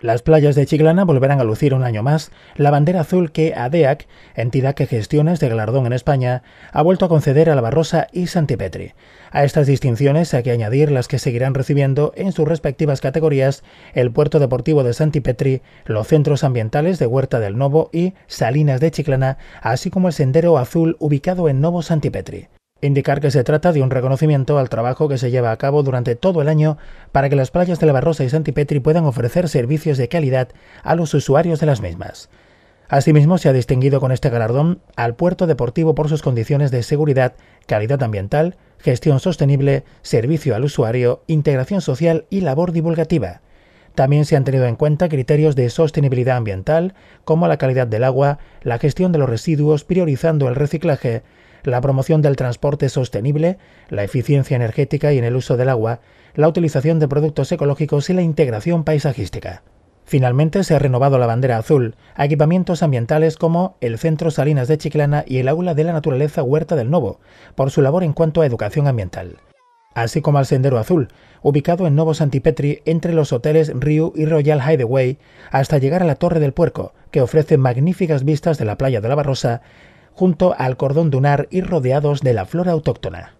Las playas de Chiclana volverán a lucir un año más la bandera azul que ADEAC, entidad que gestiona este galardón en España, ha vuelto a conceder a La Barrosa y Santipetri. A estas distinciones hay que añadir las que seguirán recibiendo en sus respectivas categorías el Puerto Deportivo de Santipetri, los centros ambientales de Huerta del Novo y Salinas de Chiclana, así como el Sendero Azul ubicado en Novo Santipetri indicar que se trata de un reconocimiento al trabajo que se lleva a cabo durante todo el año para que las playas de La Barrosa y Santipetri puedan ofrecer servicios de calidad a los usuarios de las mismas. Asimismo, se ha distinguido con este galardón al puerto deportivo por sus condiciones de seguridad, calidad ambiental, gestión sostenible, servicio al usuario, integración social y labor divulgativa. También se han tenido en cuenta criterios de sostenibilidad ambiental, como la calidad del agua, la gestión de los residuos priorizando el reciclaje, la promoción del transporte sostenible, la eficiencia energética y en el uso del agua, la utilización de productos ecológicos y la integración paisajística. Finalmente se ha renovado la bandera azul a equipamientos ambientales como el Centro Salinas de Chiclana y el Aula de la Naturaleza Huerta del Novo, por su labor en cuanto a educación ambiental, así como al Sendero Azul, ubicado en Novo Santipetri entre los hoteles Riu y Royal Hideaway, hasta llegar a la Torre del Puerco, que ofrece magníficas vistas de la playa de la Barrosa junto al cordón dunar y rodeados de la flora autóctona.